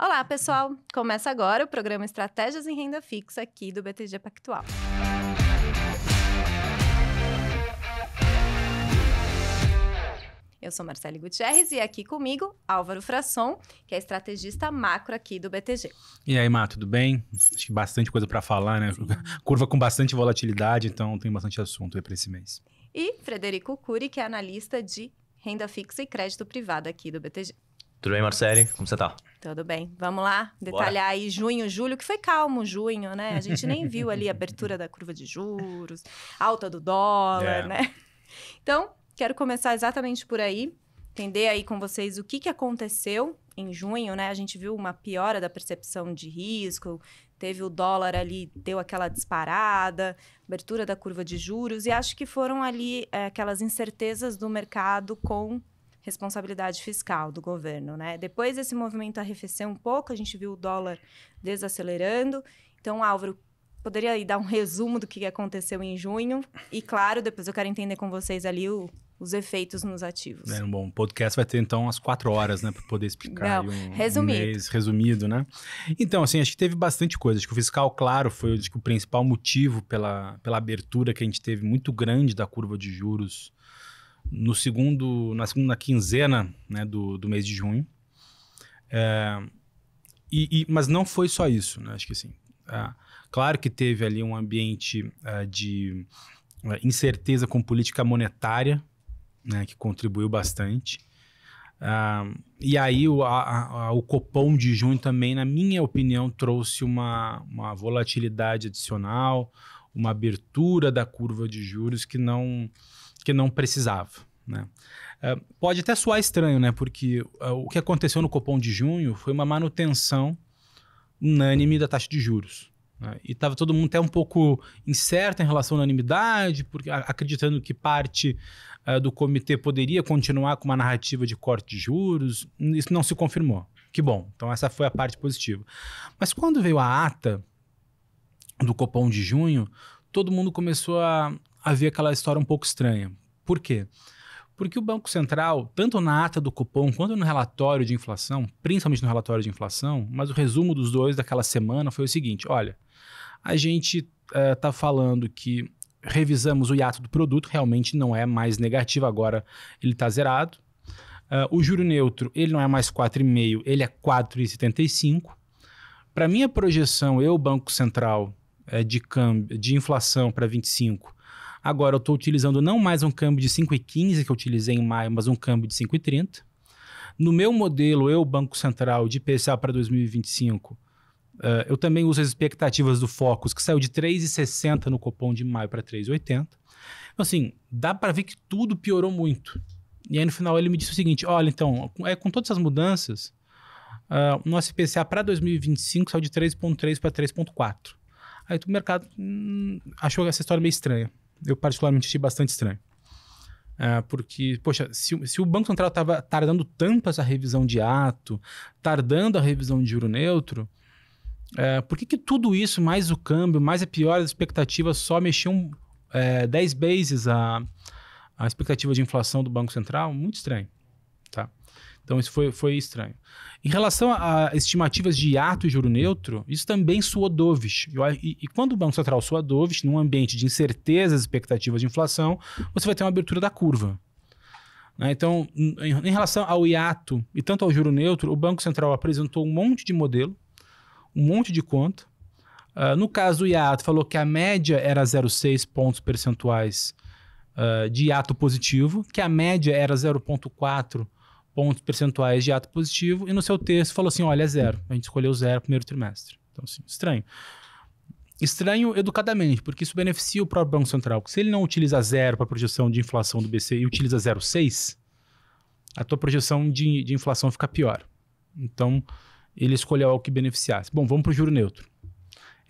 Olá, pessoal! Começa agora o programa Estratégias em Renda Fixa aqui do BTG Pactual. Eu sou Marcele Gutierrez e é aqui comigo Álvaro Frasson, que é estrategista macro aqui do BTG. E aí, Má, tudo bem? Acho que bastante coisa para falar, né? Sim. Curva com bastante volatilidade, então tem bastante assunto para esse mês. E Frederico Cury, que é analista de renda fixa e crédito privado aqui do BTG. Tudo bem, Marcele? Como você tá? Tudo bem, vamos lá detalhar Bora. aí junho, julho, que foi calmo junho, né? A gente nem viu ali a abertura da curva de juros, alta do dólar, é. né? Então, quero começar exatamente por aí, entender aí com vocês o que, que aconteceu em junho, né? A gente viu uma piora da percepção de risco, teve o dólar ali, deu aquela disparada, abertura da curva de juros, e acho que foram ali é, aquelas incertezas do mercado com responsabilidade fiscal do governo, né? Depois esse movimento arrefeceu um pouco, a gente viu o dólar desacelerando. Então, Álvaro, poderia aí dar um resumo do que aconteceu em junho? E claro, depois eu quero entender com vocês ali o, os efeitos nos ativos. É, bom, o podcast vai ter então as quatro horas, né, para poder explicar Não, um, resumido. Um mês resumido, né? Então, assim, acho que teve bastante coisa. Acho que o fiscal, claro, foi acho que o principal motivo pela, pela abertura que a gente teve muito grande da curva de juros no segundo, na segunda quinzena né, do, do mês de junho. É, e, e, mas não foi só isso, né? Acho que assim. É, claro que teve ali um ambiente é, de é, incerteza com política monetária, né, que contribuiu bastante. É, e aí o, a, a, o copom de junho também, na minha opinião, trouxe uma, uma volatilidade adicional, uma abertura da curva de juros que não que não precisava. Né? Uh, pode até soar estranho, né? Porque uh, o que aconteceu no Copom de junho foi uma manutenção unânime da taxa de juros. Né? E estava todo mundo até um pouco incerto em relação à unanimidade, porque, acreditando que parte uh, do comitê poderia continuar com uma narrativa de corte de juros. Isso não se confirmou. Que bom. Então, essa foi a parte positiva. Mas quando veio a ata do Copom de junho, todo mundo começou a, havia aquela história um pouco estranha. Por quê? Porque o Banco Central, tanto na ata do cupom quanto no relatório de inflação, principalmente no relatório de inflação, mas o resumo dos dois daquela semana foi o seguinte: olha, a gente está eh, uh, falando que revisamos o hiato do produto, realmente não é mais negativo, agora ele está zerado. Uh, o juro neutro, ele não é mais 4,5, ele é 4,75. Para minha projeção, eu, Banco Central, eh, de, câmbio, de inflação para 25, Agora eu estou utilizando não mais um câmbio de 5,15 que eu utilizei em maio, mas um câmbio de 5,30. No meu modelo, eu, Banco Central, de PCA para 2025, uh, eh, eu também uso as expectativas do Focus, que saiu de 3,60 no cupom de maio para 3,80. Então, assim, dá para ver que tudo piorou muito. E aí, no final, ele me disse o seguinte: olha, então, é, com todas essas mudanças, uh, o nosso IPCA para 2025 saiu de 3,3 para 3,4. Aí o mercado hum, achou essa história meio estranha eu particularmente achei bastante estranho. Ah, porque, poxa, se, se, o Banco Central estava tardando tanto essa revisão de ato, tardando a revisão de juro neutro, é, por que, que tudo isso, mais o câmbio, mais a pior das expectativas, só mexiam é, 10 bases a, a expectativa de inflação do Banco Central? Muito estranho. Tá? Então isso foi, foi estranho. Em relação a estimativas de hiato e juro neutro, isso também soou dovish. E, e, quando o Banco Central soa dovish, num ambiente de incertezas, expectativas de inflação, você vai ter uma abertura da curva. Né? Então, em, em relação ao hiato e tanto ao juro neutro, o Banco Central apresentou um monte de modelo, um monte de conta. Uh, no caso do hiato, falou que a média era 0,6 pontos percentuais uh, de hiato positivo, que a média era 0,4 pontos percentuais de ato positivo, e no seu texto falou assim: olha, é zero. A gente escolheu zero primeiro trimestre. Então, assim, estranho. Estranho educadamente, porque isso beneficia o próprio Banco Central. se ele não utiliza zero para a projeção de inflação do BC e utiliza 0,6, a tua projeção de, de inflação fica pior. Então, ele escolheu algo que beneficiasse. Bom, vamos para o juro neutro.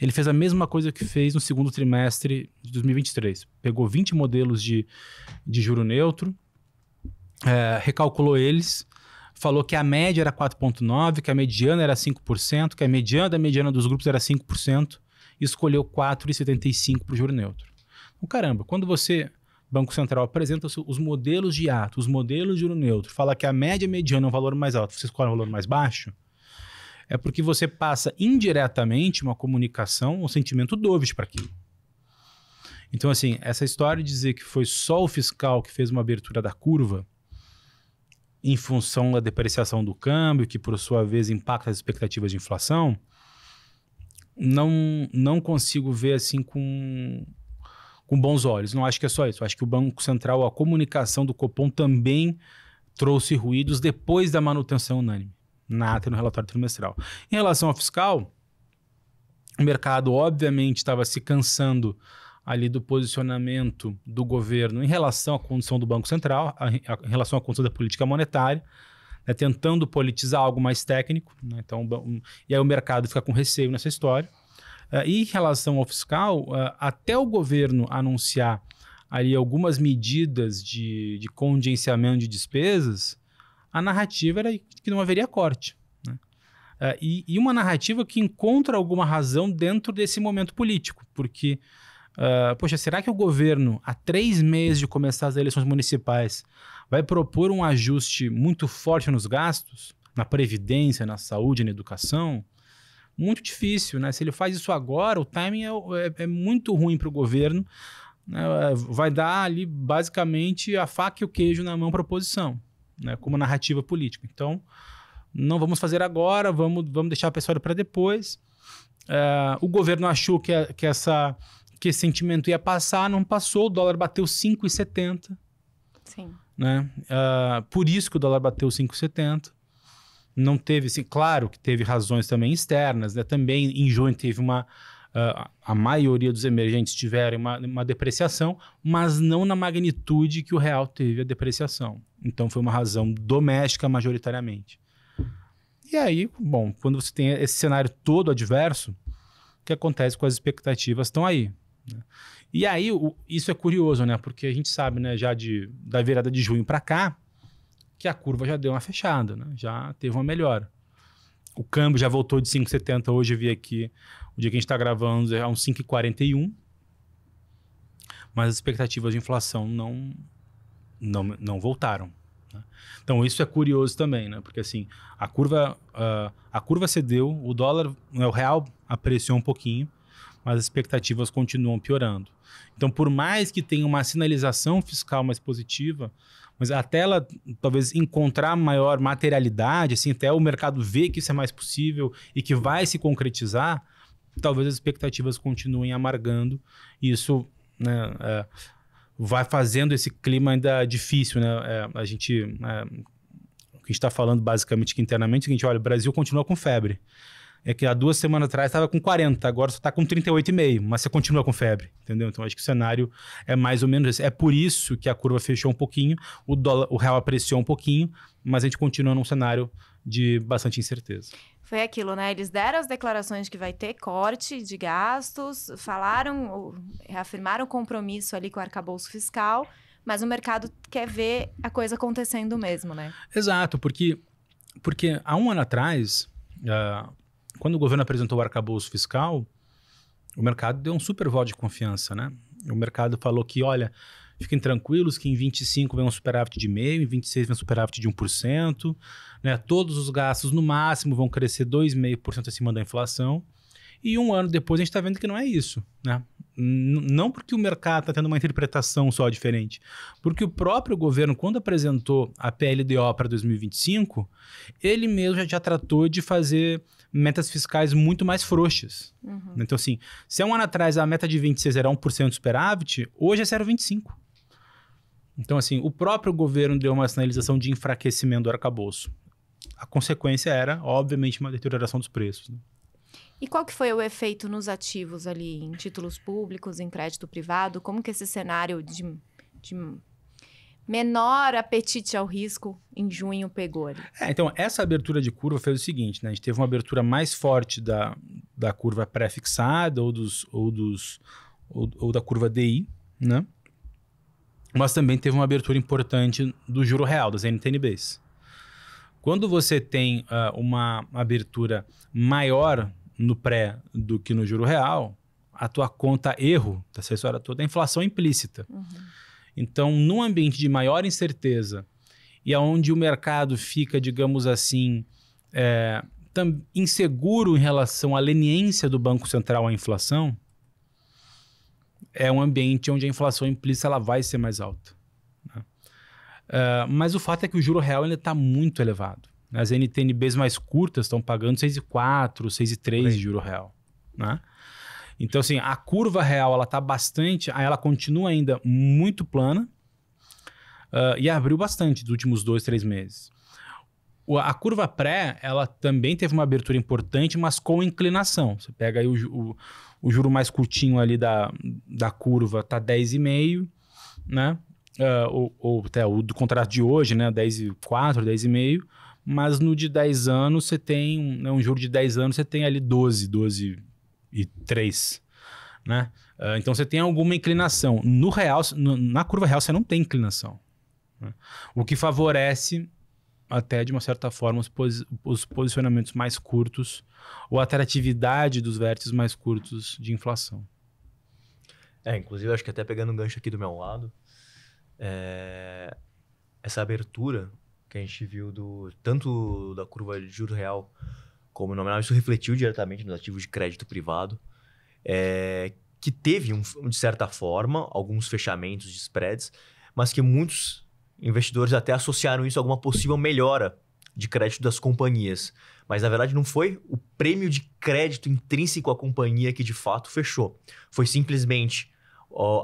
Ele fez a mesma coisa que fez no segundo trimestre de 2023. Pegou 20 modelos de, de juro neutro, é, recalculou eles, falou que a média era 4,9%, que a mediana era 5%, que a mediana da mediana dos grupos era 5%, e escolheu 4,75% para o juro neutro. Então, caramba, quando você, Banco Central, apresenta os modelos de ato, os modelos de juro neutro, fala que a média e a mediana é um valor mais alto, você escolhe um valor mais baixo, é porque você passa indiretamente uma comunicação, um sentimento dovish para aquilo. Então, assim, essa história de dizer que foi só o fiscal que fez uma abertura da curva, em função da depreciação do câmbio, que por sua vez impacta as expectativas de inflação, não, não consigo ver assim com, com bons olhos. Não acho que é só isso. Acho que o Banco Central, a comunicação do Copom também trouxe ruídos depois da manutenção unânime na ata no relatório trimestral. Em relação ao fiscal, o mercado obviamente estava se cansando ali do posicionamento do governo em relação à condição do Banco Central, a, a, em relação à condição da política monetária, né, tentando politizar algo mais técnico. Né, então, um, e aí o mercado fica com receio nessa história. Uh, e em relação ao fiscal, uh, até o governo anunciar ali algumas medidas de, de de despesas, a narrativa era que não haveria corte. Né? Uh, e, e uma narrativa que encontra alguma razão dentro desse momento político, porque ah, poxa, será que o governo, há três meses de começar as eleições municipais, vai propor um ajuste muito forte nos gastos, na previdência, na saúde, na educação? Muito difícil, né? Se ele faz isso agora, o timing é, é, é muito ruim para o governo. Né? Vai dar ali, basicamente, a faca e o queijo na mão para a oposição, né? como narrativa política. Então, não vamos fazer agora, vamos, vamos deixar a pessoa para depois. Ah, o governo achou que, que essa que esse sentimento ia passar, não passou, o dólar bateu 5,70. Sim. Né? Uh, por isso que o dólar bateu 5,70. Não teve, assim, claro que teve razões também externas, né? Também em junho teve uma. Uh, a maioria dos emergentes tiveram uma, uma depreciação, mas não na magnitude que o real teve a depreciação. Então foi uma razão doméstica majoritariamente. E aí, bom, quando você tem esse cenário todo adverso, o que acontece com as expectativas estão aí. Né? E aí, o, isso é curioso, né? Porque a gente sabe, né, já de, da virada de junho para cá, que a curva já deu uma fechada, né? Já teve uma melhora. O câmbio já voltou de 5,70 hoje, eu vi aqui, o dia que a gente está gravando é uns 5,41. Mas as expectativas de inflação não, não, não voltaram. Né? Então isso é curioso também, né? Porque assim, a curva, uh, a curva cedeu, o dólar, né, o real apreciou um pouquinho, mas as expectativas continuam piorando. Então, por mais que tenha uma sinalização fiscal mais positiva, mas até ela talvez encontrar maior materialidade, assim, até o mercado ver que isso é mais possível e que vai se concretizar, talvez as expectativas continuem amargando e isso né, é, vai fazendo esse clima ainda difícil. Né? É, a gente. É, que está falando basicamente que internamente é o seguinte: olha, o Brasil continua com febre é que há duas semanas atrás estava com 40, agora só está com 38,5, mas você continua com febre, entendeu? Então acho que o cenário é mais ou menos esse. É por isso que a curva fechou um pouquinho, o dólar, o real apreciou um pouquinho, mas a gente continua num cenário de bastante incerteza. Foi aquilo, né? Eles deram as declarações de que vai ter corte de gastos, falaram, reafirmaram o compromisso ali com o arcabouço fiscal, mas o mercado quer ver a coisa acontecendo mesmo, né? Exato, porque, porque há um ano atrás, uh, quando o governo apresentou o arcabouço fiscal, o mercado deu um super voto de confiança, né? O mercado falou que, olha, fiquem tranquilos que em 25 vem um superávit de meio, em 26 vem um superávit de 1%, né? Todos os gastos no máximo vão crescer 2,5% acima da inflação. E um ano depois a gente está vendo que não é isso, né? não porque o mercado está tendo uma interpretação só diferente, porque o próprio governo, quando apresentou a PLDO para 2025, ele mesmo já tratou de fazer metas fiscais muito mais frouxas. Uhum. Então, assim, se há um ano atrás a meta de 26 era 1% de superávit, hoje é 0,25%. Então, assim, o próprio governo deu uma sinalização de enfraquecimento do arcabouço. A consequência era, obviamente, uma deterioração dos preços. Né? E qual que foi o efeito nos ativos ali, em títulos públicos, em crédito privado? Como que esse cenário de, de menor apetite ao risco em junho pegou ali? É, então, essa abertura de curva fez o seguinte, né? A gente teve uma abertura mais forte da, da curva pré-fixada ou, dos, ou, dos, ou, ou da curva DI, né? Mas também teve uma abertura importante do juro real, das NTNBs. Quando você tem uh, uma abertura maior no pré do que no juro real, a tua conta erro da tá assessora toda é inflação implícita. Uhum. Então, num ambiente de maior incerteza e aonde o mercado fica, digamos assim, é, inseguro em relação à leniência do Banco Central à inflação, é um ambiente onde a inflação implícita ela vai ser mais alta. Né? Uh, mas o fato é que o juro real está muito elevado. As NTNBs mais curtas estão pagando 6,4, 6,3 de juro real, né? Então, assim, a curva real, ela tá bastante... Ela continua ainda muito plana uh, e abriu bastante nos últimos dois, três meses. O, a curva pré, ela também teve uma abertura importante, mas com inclinação. Você pega aí o, o, o juro mais curtinho ali da, da curva, tá 10,5, né? Uh, ou, ou até o do contrato de hoje, né? 10,4, 10,5 mas no de 10 anos você tem um, né, um juro de 10 anos, você tem ali 12, 12 e 3, né? Uh, então você tem alguma inclinação. No real, no, na curva real, você não tem inclinação. Né? O que favorece até de uma certa forma os, posi os, posicionamentos mais curtos ou a atratividade dos vértices mais curtos de inflação. É, inclusive acho que até pegando um gancho aqui do meu lado, é... essa abertura que a gente viu do tanto da curva de juro real como nominal, isso refletiu diretamente nos ativos de crédito privado, é, que teve, um, de certa forma, alguns fechamentos de spreads, mas que muitos investidores até associaram isso a alguma possível melhora de crédito das companhias. Mas na verdade não foi o prêmio de crédito intrínseco à companhia que de fato fechou. Foi simplesmente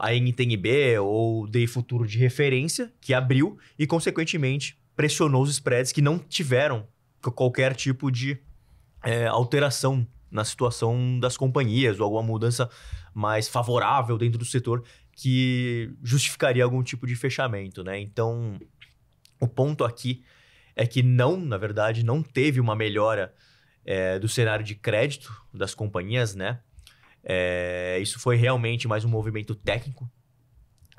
a NTNB ou o DEI Futuro de referência que abriu e, consequentemente, pressionou os spreads que não tiveram qualquer tipo de é, alteração na situação das companhias ou alguma mudança mais favorável dentro do setor que justificaria algum tipo de fechamento, né? Então, o ponto aqui é que não, na verdade, não teve uma melhora é, do cenário de crédito das companhias, né? É, isso foi realmente mais um movimento técnico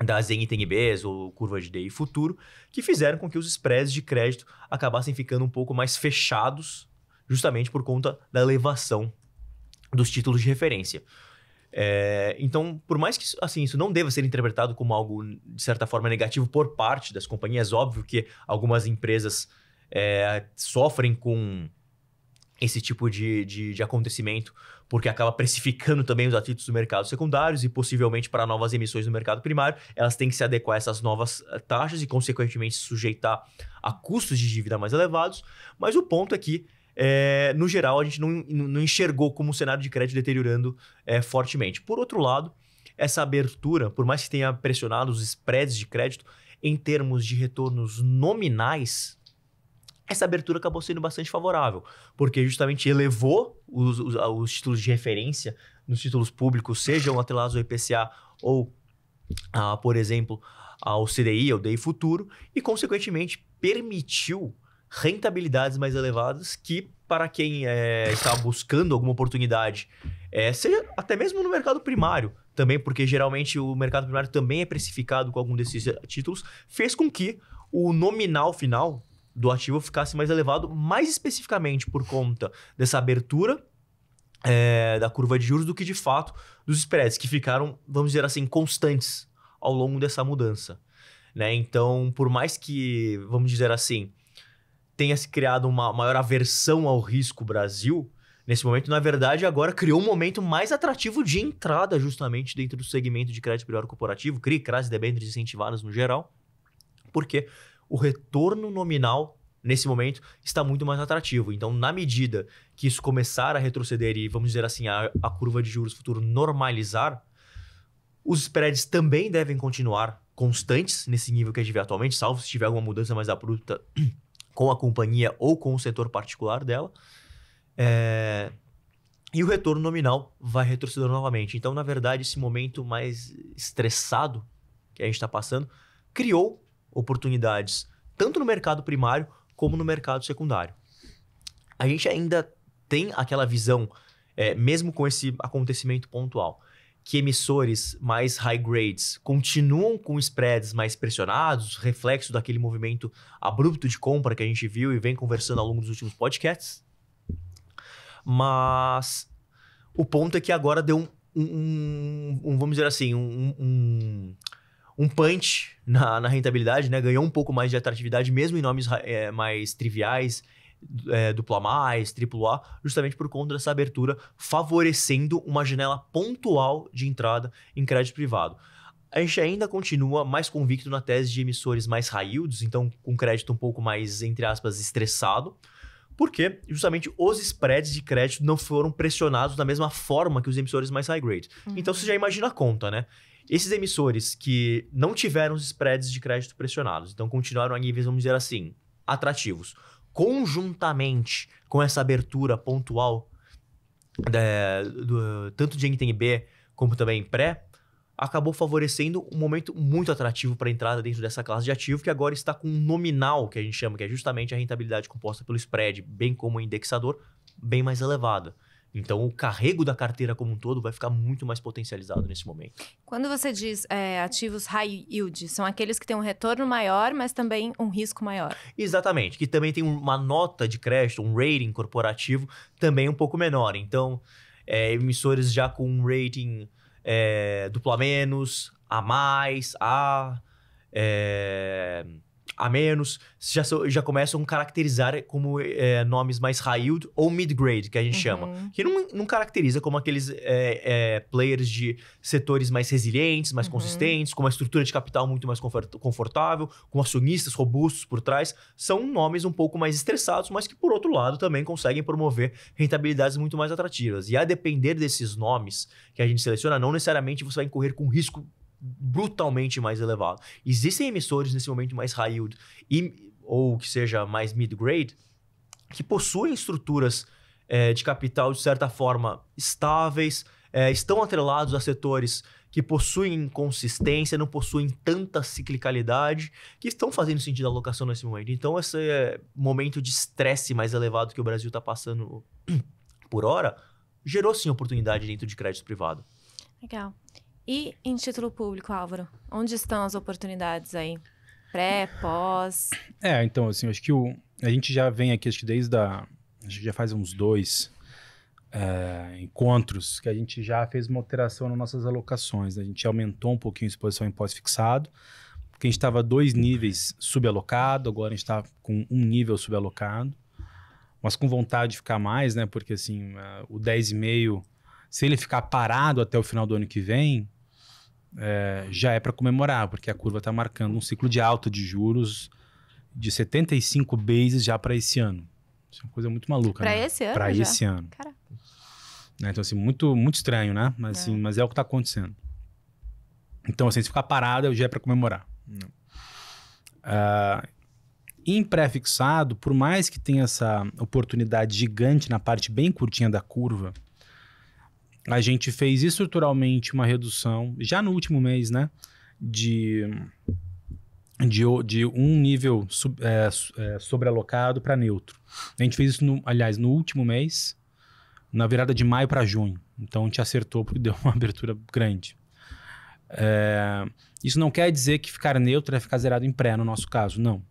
das NTNBs ou curvas de DI futuro, que fizeram com que os spreads de crédito acabassem ficando um pouco mais fechados, justamente por conta da elevação dos títulos de referência. É, então, por mais que assim, isso não deva ser interpretado como algo, de certa forma, negativo por parte das companhias, óbvio que algumas empresas é, sofrem com esse tipo de, de, de, acontecimento, porque acaba precificando também os ativos do mercado secundários e possivelmente para novas emissões no mercado primário, elas têm que se adequar a essas novas eh, taxas e, consequentemente, se sujeitar a custos de dívida mais elevados. Mas o ponto é que, é, no geral, a gente não, não enxergou como o cenário de crédito deteriorando é, fortemente. Por outro lado, essa abertura, por mais que tenha pressionado os spreads de crédito, em termos de retornos nominais essa abertura acabou sendo bastante favorável, porque justamente elevou os, os, os títulos de referência nos títulos públicos, sejam atrelados ao IPCA ou, ah, por exemplo, ao CDI, ao DI Futuro, e, consequentemente, permitiu rentabilidades mais elevadas que, para quem é, está buscando alguma oportunidade, é, seja até mesmo no mercado primário, também porque geralmente o mercado primário também é precificado com algum desses eh, títulos, fez com que o nominal final do ativo ficasse mais elevado, mais especificamente por conta dessa abertura é, da curva de juros do que de fato dos spreads, que ficaram, vamos dizer assim, constantes ao longo dessa mudança. Né? Então, por mais que, vamos dizer assim, tenha se criado uma maior aversão ao risco Brasil, nesse momento, na verdade, agora criou um momento mais atrativo de entrada justamente dentro do segmento de crédito privado corporativo, CRI, CRAS, debêntures incentivadas no geral. Por quê? o retorno nominal nesse momento está muito mais atrativo. Então, na medida que isso começar a retroceder e, vamos dizer assim, a, a curva de juros futuro normalizar, os spreads também devem continuar constantes nesse nível que a gente vê atualmente, salvo se tiver alguma mudança mais abrupta com a companhia ou com o setor particular dela. É... E o retorno nominal vai retroceder novamente. Então, na verdade, esse momento mais estressado que a gente está passando criou oportunidades, tanto no mercado primário como no mercado secundário. A gente ainda tem aquela visão, é, mesmo com esse acontecimento pontual, que emissores mais high grades continuam com spreads mais pressionados, reflexo daquele movimento abrupto de compra que a gente viu e vem conversando ao longo dos últimos podcasts. Mas o ponto é que agora deu um, um, um vamos dizer assim, um, um um punch na, na, rentabilidade, né? Ganhou um pouco mais de atratividade, mesmo em nomes é, mais triviais, é, eh, dupla mais, triplo A, justamente por conta dessa abertura favorecendo uma janela pontual de entrada em crédito privado. A gente ainda continua mais convicto na tese de emissores mais raídos, então com crédito um pouco mais, entre aspas, estressado, porque justamente os spreads de crédito não foram pressionados da mesma forma que os emissores mais high grade. Uhum. Então você já imagina a conta, né? Esses emissores que não tiveram os spreads de crédito pressionados, então continuaram a níveis, vamos dizer assim, atrativos, conjuntamente com essa abertura pontual, é, do, tanto de NTNB como também pré, acabou favorecendo um momento muito atrativo para a entrada dentro dessa classe de ativo, que agora está com um nominal, que a gente chama, que é justamente a rentabilidade composta pelo spread, bem como o indexador, bem mais elevada. Então, o carrego da carteira como um todo vai ficar muito mais potencializado nesse momento. Quando você diz é, ativos high yield, são aqueles que têm um retorno maior, mas também um risco maior. Exatamente, que também tem uma nota de crédito, um rating corporativo também um pouco menor. Então, é, emissores já com um rating é, duplo a menos, a mais, a. É, a menos, já, já começam a caracterizar como é, nomes mais high-yield ou mid-grade, que a gente uhum. chama. Que não, não caracteriza como aqueles é, players de setores mais resilientes, mais uhum. consistentes, com uma estrutura de capital muito mais confortável, com acionistas robustos por trás. São nomes um pouco mais estressados, mas que, por outro lado, também conseguem promover rentabilidades muito mais atrativas. E a depender desses nomes que a gente seleciona, não necessariamente você vai incorrer com risco brutalmente mais elevado. Existem emissores nesse momento mais high yield e, ou que seja mais mid-grade que possuem estruturas é, de capital de certa forma estáveis, é, estão atrelados a setores que possuem consistência, não possuem tanta ciclicalidade, que estão fazendo sentido a alocação nesse momento. Então, esse é, momento de estresse mais elevado que o Brasil está passando por hora gerou sim oportunidade dentro de crédito privado. Legal. E em título público, Álvaro, onde estão as oportunidades aí? Pré, pós? É, então, assim, acho que o, a gente já vem aqui, acho que desde a... Acho que já faz uns dois é, encontros que a gente já fez uma alteração nas nossas alocações. Né? A gente aumentou um pouquinho a exposição em pós-fixado, porque a gente estava dois níveis subalocado, agora a gente está com um nível subalocado, mas com vontade de ficar mais, né? Porque assim, é, o 10,5, se ele ficar parado até o final do ano que vem, é, já é para comemorar, porque a curva está marcando um ciclo de alta de juros de 75 bases já para esse ano. Isso é uma coisa muito maluca. Para né? esse ano? Para esse ano. Né, então, assim, muito, muito estranho, né? Mas, assim, é. Assim, mas é o que está acontecendo. Então, assim, se ficar parado, já é para comemorar. Uh, em pré-fixado, por mais que tenha essa oportunidade gigante na parte bem curtinha da curva, a gente fez estruturalmente uma redução, já no último mês, né? De, de, de um nível sub, é, é, sobrealocado para neutro. A gente fez isso, no, aliás, no último mês, na virada de maio para junho. Então, a gente acertou porque deu uma abertura grande. É, isso não quer dizer que ficar neutro é ficar zerado em pré, no nosso caso, não.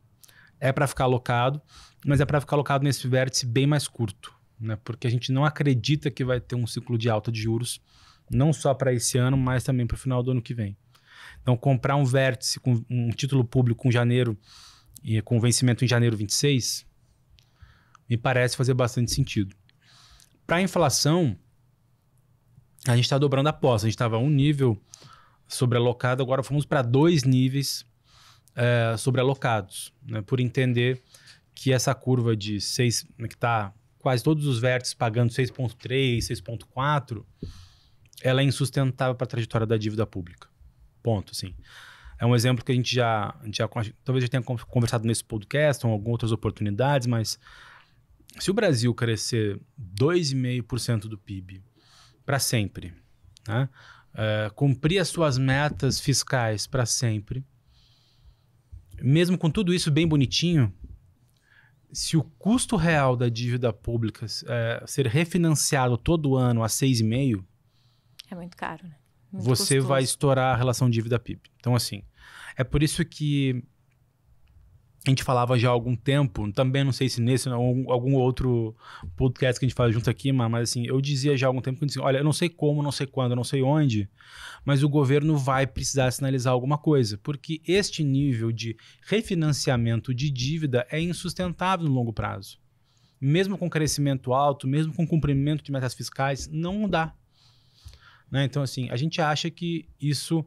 É para ficar alocado, mas é para ficar alocado nesse vértice bem mais curto né? porque a gente não acredita que vai ter um ciclo de alta de juros, não só para esse ano, mas também para o final do ano que vem. Então, comprar um vértice com um título público em janeiro, e com vencimento em janeiro 26, me parece fazer bastante sentido. Para a inflação, a gente está dobrando a aposta. A gente estava um nível sobrealocado, agora fomos para dois níveis é, sobrealocados, né? por entender que essa curva de 6, né, que está quase todos os vértices pagando 6,3, 6,4, ela é insustentável para a trajetória da dívida pública. Ponto, sim É um exemplo que a gente já, a gente já talvez já tenha conversado nesse podcast ou em algumas outras oportunidades, mas se o Brasil crescer 2,5% do PIB para sempre, né? Uh, cumprir as suas metas fiscais para sempre, mesmo com tudo isso bem bonitinho, se o custo real da dívida pública é, ser refinanciado todo ano a 6,5... É muito caro, né? Muito você custoso. vai estourar a relação dívida PIB. Então, assim, é por isso que a gente falava já há algum tempo, também não sei se nesse ou algum outro podcast que a gente faz junto aqui, mas, assim, eu dizia já há algum tempo que dizia, olha, eu não sei como, não sei quando, não sei onde, mas o governo vai precisar sinalizar alguma coisa, porque este nível de refinanciamento de dívida é insustentável no longo prazo. Mesmo com crescimento alto, mesmo com cumprimento de metas fiscais, não dá. Né? Então, assim, a gente acha que isso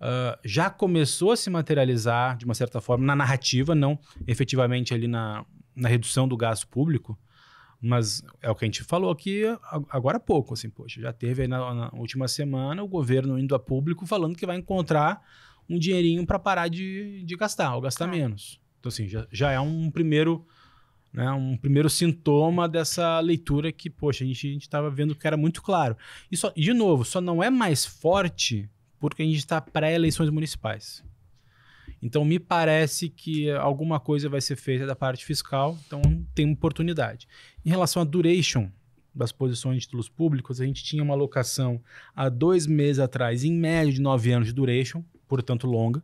uh, já começou a se materializar, de uma certa forma, na narrativa, não efetivamente ali na, na redução do gasto público, mas é o que a gente falou aqui agora há pouco. Assim, poxa, já teve na, na, última semana o governo indo a público falando que vai encontrar um dinheirinho para parar de, de gastar ou gastar ah. menos. Então, assim, já, já é um primeiro. Né, um primeiro sintoma dessa leitura que, poxa, a gente estava vendo que era muito claro. E, só, de novo, só não é mais forte porque a gente está pré-eleições municipais. Então, me parece que alguma coisa vai ser feita da parte fiscal, então tem oportunidade. Em relação à duration das posições de títulos públicos, a gente tinha uma alocação há dois meses atrás, em média de nove anos de duration, portanto longa.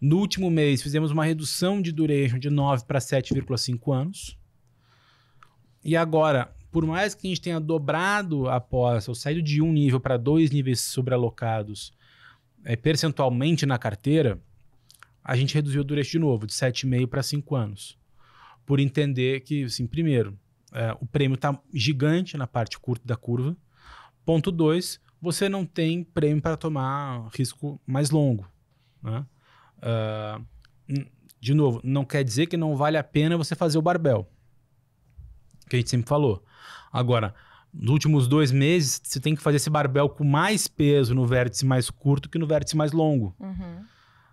No último mês, fizemos uma redução de duration de 9 para 7,5 anos. E agora, por mais que a gente tenha dobrado a posse ou saído de um nível para dois níveis sobrealocados é, percentualmente na carteira, a gente reduziu o durex de novo, de 7,5 para 5 anos. Por entender que, assim, primeiro, é, o prêmio está gigante na parte curta da curva. Ponto 2, você não tem prêmio para tomar risco mais longo. Né? Uh, de novo, não quer dizer que não vale a pena você fazer o barbel que a gente sempre falou. Agora, nos últimos dois meses, você tem que fazer esse barbel com mais peso no vértice mais curto que no vértice mais longo. Uhum.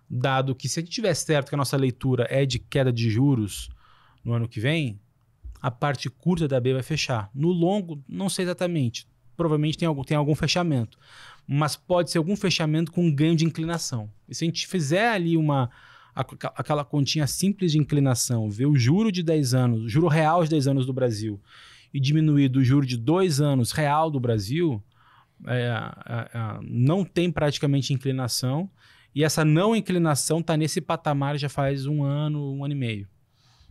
Dado que, se a gente tiver certo que a nossa leitura é de queda de juros no ano que vem, a parte curta da B vai fechar. No longo, não sei exatamente. Provavelmente tem algum, tem algum fechamento. Mas pode ser algum fechamento com ganho de inclinação. E se a gente fizer ali uma aquela continha simples de inclinação, ver o juro de 10 anos, juro real de 10 anos do Brasil, e diminuir do juro de 2 anos real do Brasil, é, é, é, não tem praticamente inclinação. E essa não inclinação está nesse patamar já faz um ano, um ano e meio.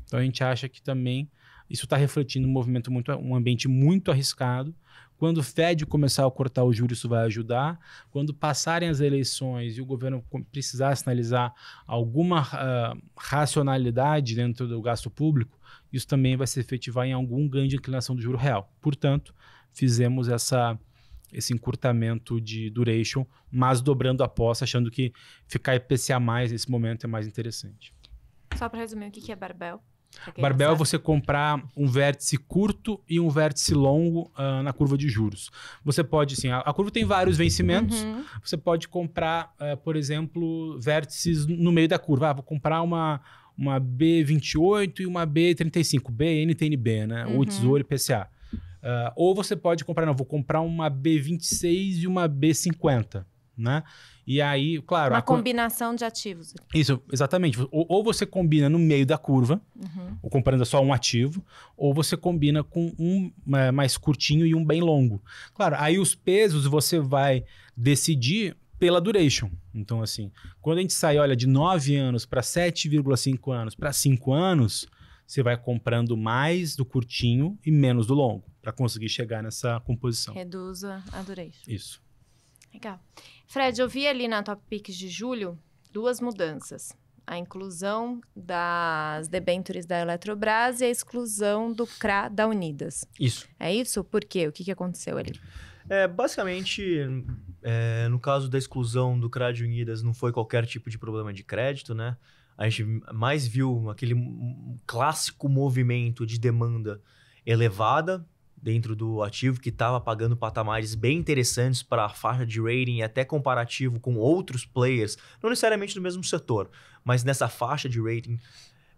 Então a gente acha que também isso está refletindo um movimento muito, um ambiente muito arriscado. Quando o Fed começar a cortar o juros, isso vai ajudar. Quando passarem as eleições e o governo precisar sinalizar alguma uh, racionalidade dentro do gasto público, isso também vai se efetivar em algum ganho de inclinação do juro real. Portanto, fizemos essa esse encurtamento de duration, mas dobrando a aposta, achando que ficar IPCA mais nesse momento é mais interessante. Só para resumir, o que é barbel? Barbel é você comprar um vértice curto e um vértice longo uh, na curva de juros. Você pode, assim, a, a curva tem vários vencimentos. Uhum. Você pode comprar, uh, por exemplo, vértices no meio da curva. Ah, vou comprar uma, uma B28 e uma B35. BNTNB, né? Uhum. Ou Tesouro e PCA. Uh, ah, ou você pode comprar, não, vou comprar uma B26 e uma B50 né? E aí, claro. Uma combinação de ativos. Isso, exatamente. Ou, ou, você combina no meio da curva, uhum. ou comprando só um ativo, ou você combina com um é, mais curtinho e um bem longo. Claro, aí os pesos você vai decidir pela duration. Então, assim, quando a gente sai, olha, de 9 anos para 7,5 anos para 5 anos, você vai comprando mais do curtinho e menos do longo, para conseguir chegar nessa composição. Reduza a duration. Isso. Legal. Fred, eu vi ali na Top Picks de julho duas mudanças. A inclusão das debentures da Eletrobras e a exclusão do CRA da Unidas. Isso. É isso? Por quê? O que, que aconteceu ali? É, basicamente, é, no caso da exclusão do CRA de Unidas, não foi qualquer tipo de problema de crédito, né? A gente mais viu aquele clássico movimento de demanda elevada dentro do ativo que estava pagando patamares bem interessantes para a faixa de rating, e até comparativo com outros players, não necessariamente do mesmo setor, mas nessa faixa de rating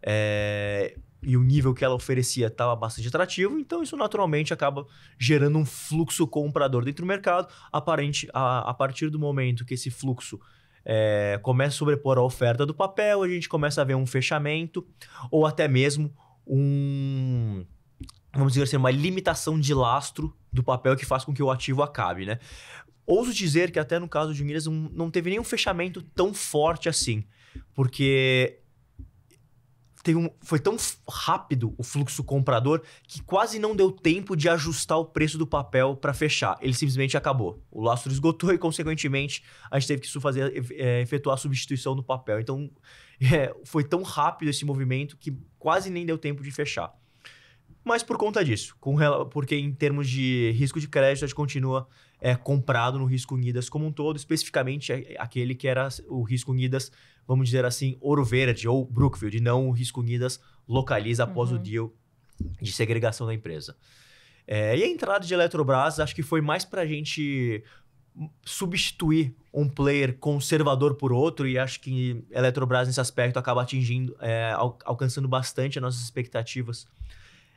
é, e o nível que ela oferecia estava bastante atrativo, então isso naturalmente acaba gerando um fluxo comprador dentro do mercado. Aparente, a, a partir do momento que esse fluxo é, começa a sobrepor a oferta do papel, a gente começa a ver um fechamento ou até mesmo um vamos dizer assim, uma limitação de lastro do papel que faz com que o ativo acabe, né? Ouso dizer que até no caso de Milhas não teve nenhum fechamento tão forte assim, porque teve um, foi tão rápido o fluxo comprador que quase não deu tempo de ajustar o preço do papel para fechar. Ele simplesmente acabou. O lastro esgotou e, consequentemente, a gente teve que fazer, é, efetuar a substituição do papel. Então, é, foi tão rápido esse movimento que quase nem deu tempo de fechar. Mas por conta disso, com, porque em termos de risco de crédito, a gente continua é, comprado no risco Unidas como um todo, especificamente aquele que era o risco Unidas, vamos dizer assim, Ouro Verde ou Brookfield, e não o risco Unidas localiza após uhum. o deal de segregação da empresa. É, e a entrada de Eletrobras, acho que foi mais para a gente substituir um player conservador por outro, e acho que Eletrobras, nesse aspecto, acaba atingindo, é, alcançando bastante as nossas expectativas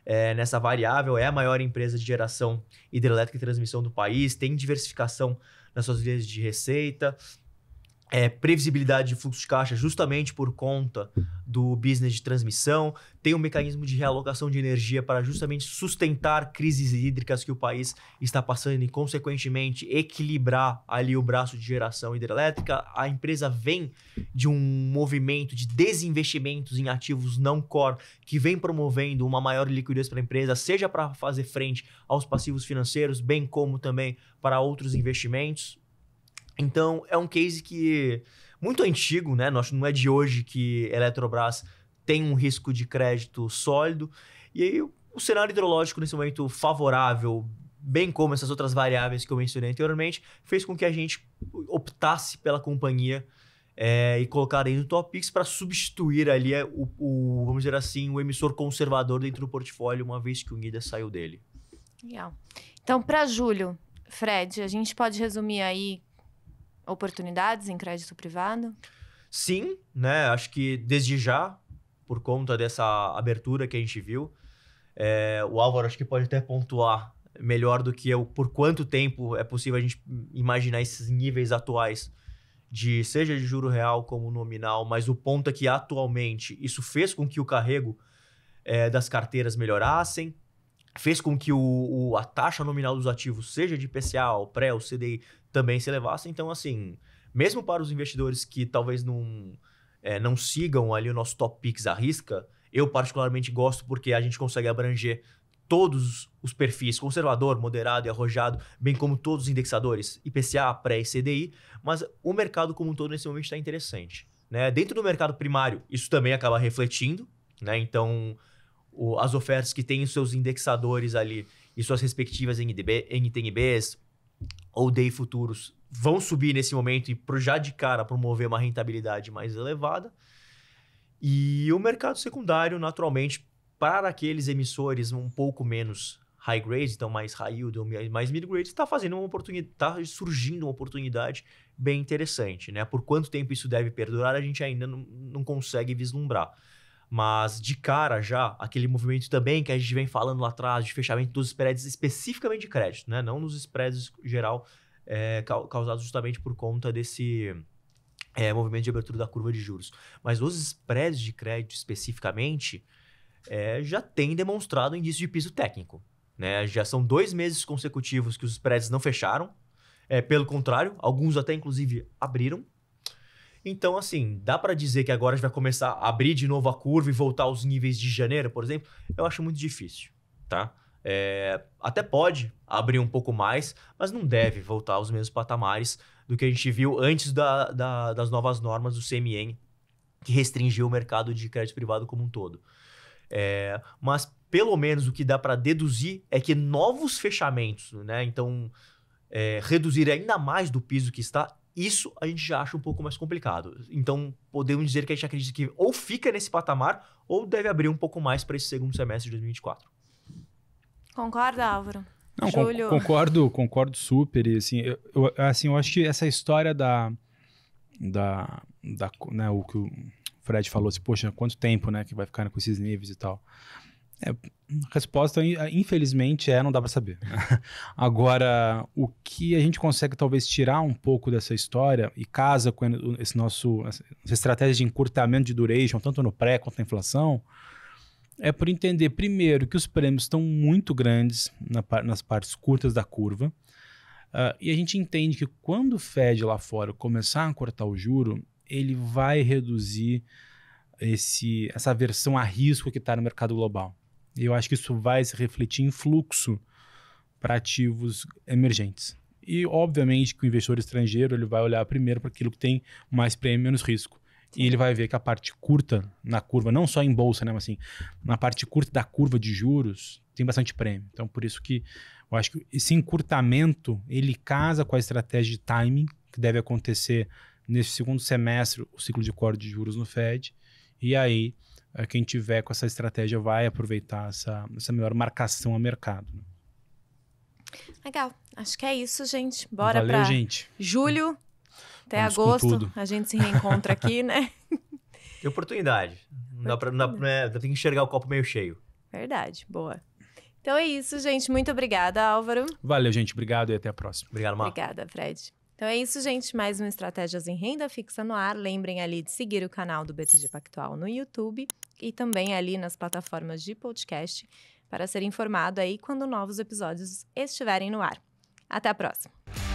é, nessa variável, é a maior empresa de geração hidrelétrica e transmissão do país, tem diversificação nas suas vias de receita, é, previsibilidade de fluxo de caixa justamente por conta do business de transmissão, tem um mecanismo de realocação de energia para justamente sustentar crises hídricas que o país está passando e, consequentemente, equilibrar ali o braço de geração hidrelétrica. A empresa vem de um movimento de desinvestimentos em ativos não core que vem promovendo uma maior liquidez para a empresa, seja para fazer frente aos passivos financeiros, bem como também para outros investimentos então, é um case que muito antigo, né? Não é de hoje que Eletrobras tem um risco de crédito sólido. E aí, o cenário hidrológico nesse momento favorável, bem como essas outras variáveis que eu mencionei anteriormente, fez com que a gente optasse pela companhia é, e colocar aí no Topix para substituir ali é, o, o, vamos dizer assim, o emissor conservador dentro do portfólio, uma vez que o Nida saiu dele. Legal. Então, para julho, Fred, a gente pode resumir aí oportunidades em crédito privado? Sim, né? Acho que desde já, por conta dessa abertura que a gente viu, é, o Álvaro acho que pode até pontuar melhor do que eu por quanto tempo é possível a gente imaginar esses níveis atuais de seja de juro real como nominal, mas o ponto é que atualmente isso fez com que o carrego é, das carteiras melhorassem, fez com que o, o, a taxa nominal dos ativos, seja de PCA, pré, o CDI, também se elevasse. Então, assim, mesmo para os investidores que talvez não, é, não sigam ali o nosso top picks à risca, eu particularmente gosto porque a gente consegue abranger todos os perfis, conservador, moderado e arrojado, bem como todos os indexadores, IPCA, pré e CDI, mas o mercado como um todo nesse momento está interessante. Né? Dentro do mercado primário, isso também acaba refletindo, né? então o, as ofertas que têm os seus indexadores ali e suas respectivas NTNBs, ou DEI futuros vão subir nesse momento e já de cara promover uma rentabilidade mais elevada. E o mercado secundário, naturalmente, para aqueles emissores um pouco menos high grade, então mais high yield ou mais mid grade, está fazendo uma oportunidade, está surgindo uma oportunidade bem interessante, né? Por quanto tempo isso deve perdurar, a gente ainda não, não consegue vislumbrar. Mas de cara já, aquele movimento também que a gente vem falando lá atrás de fechamento dos spreads especificamente de crédito, né? Não nos spreads geral é, causados justamente por conta desse é, movimento de abertura da curva de juros. Mas os spreads de crédito especificamente é, já tem demonstrado indício de piso técnico. Né? Já são dois meses consecutivos que os spreads não fecharam. É, pelo contrário, alguns até inclusive abriram. Então, assim, dá para dizer que agora a gente vai começar a abrir de novo a curva e voltar aos níveis de janeiro, por exemplo? Eu acho muito difícil, tá? É, até pode abrir um pouco mais, mas não deve voltar aos mesmos patamares do que a gente viu antes da, da, das novas normas do CMN, que restringiu o mercado de crédito privado como um todo. É, mas pelo menos o que dá para deduzir é que novos fechamentos, né? Então, é, reduzir ainda mais do piso que está, isso a gente já acha um pouco mais complicado. Então, podemos dizer que a gente acredita que ou fica nesse patamar ou deve abrir um pouco mais para esse segundo semestre de 2024. Concorda, Álvaro? Não, Con concordo, concordo super. E, assim, eu, eu, assim, eu acho que essa história da. da, da né, o que o Fred falou, assim, poxa, quanto tempo né, que vai ficar com esses níveis e tal. É, resposta, infelizmente, é não dá para saber. Agora, o que a gente consegue talvez tirar um pouco dessa história e casa com esse nosso essa estratégia de encurtamento de duration, tanto no pré quanto na inflação, é por entender primeiro que os prêmios estão muito grandes na, nas partes curtas da curva. Uh, e a gente entende que quando o Fed lá fora começar a cortar o juro, ele vai reduzir esse, essa versão a risco que está no mercado global. E eu acho que isso vai se refletir em fluxo para ativos emergentes. E, obviamente, que o investidor estrangeiro ele vai olhar primeiro para aquilo que tem mais prêmio menos risco. Sim. E ele vai ver que a parte curta na curva, não só em bolsa, né, mas assim, na parte curta da curva de juros, tem bastante prêmio. Então, por isso que eu acho que esse encurtamento, ele casa com a estratégia de timing que deve acontecer nesse segundo semestre, o ciclo de corte de juros no Fed. E aí eh, quem tiver com essa estratégia vai aproveitar essa, essa melhor marcação a mercado. Né? Legal. Acho que é isso, gente. Bora para julho até Vamos agosto. A gente se reencontra aqui, né? Tem oportunidade. Não dá pra, né, tem que enxergar o copo meio cheio. Verdade. Boa. Então é isso, gente. Muito obrigada, Álvaro. Valeu, gente. Obrigado e até a próxima. Obrigado, Mar. Obrigada, Fred. Então é isso, gente. Mais uma Estratégias em Renda Fixa no Ar. Lembrem ali de seguir o canal do BTG Pactual no YouTube e também ali nas plataformas de podcast para ser informado aí quando novos episódios estiverem no ar. Até a próxima!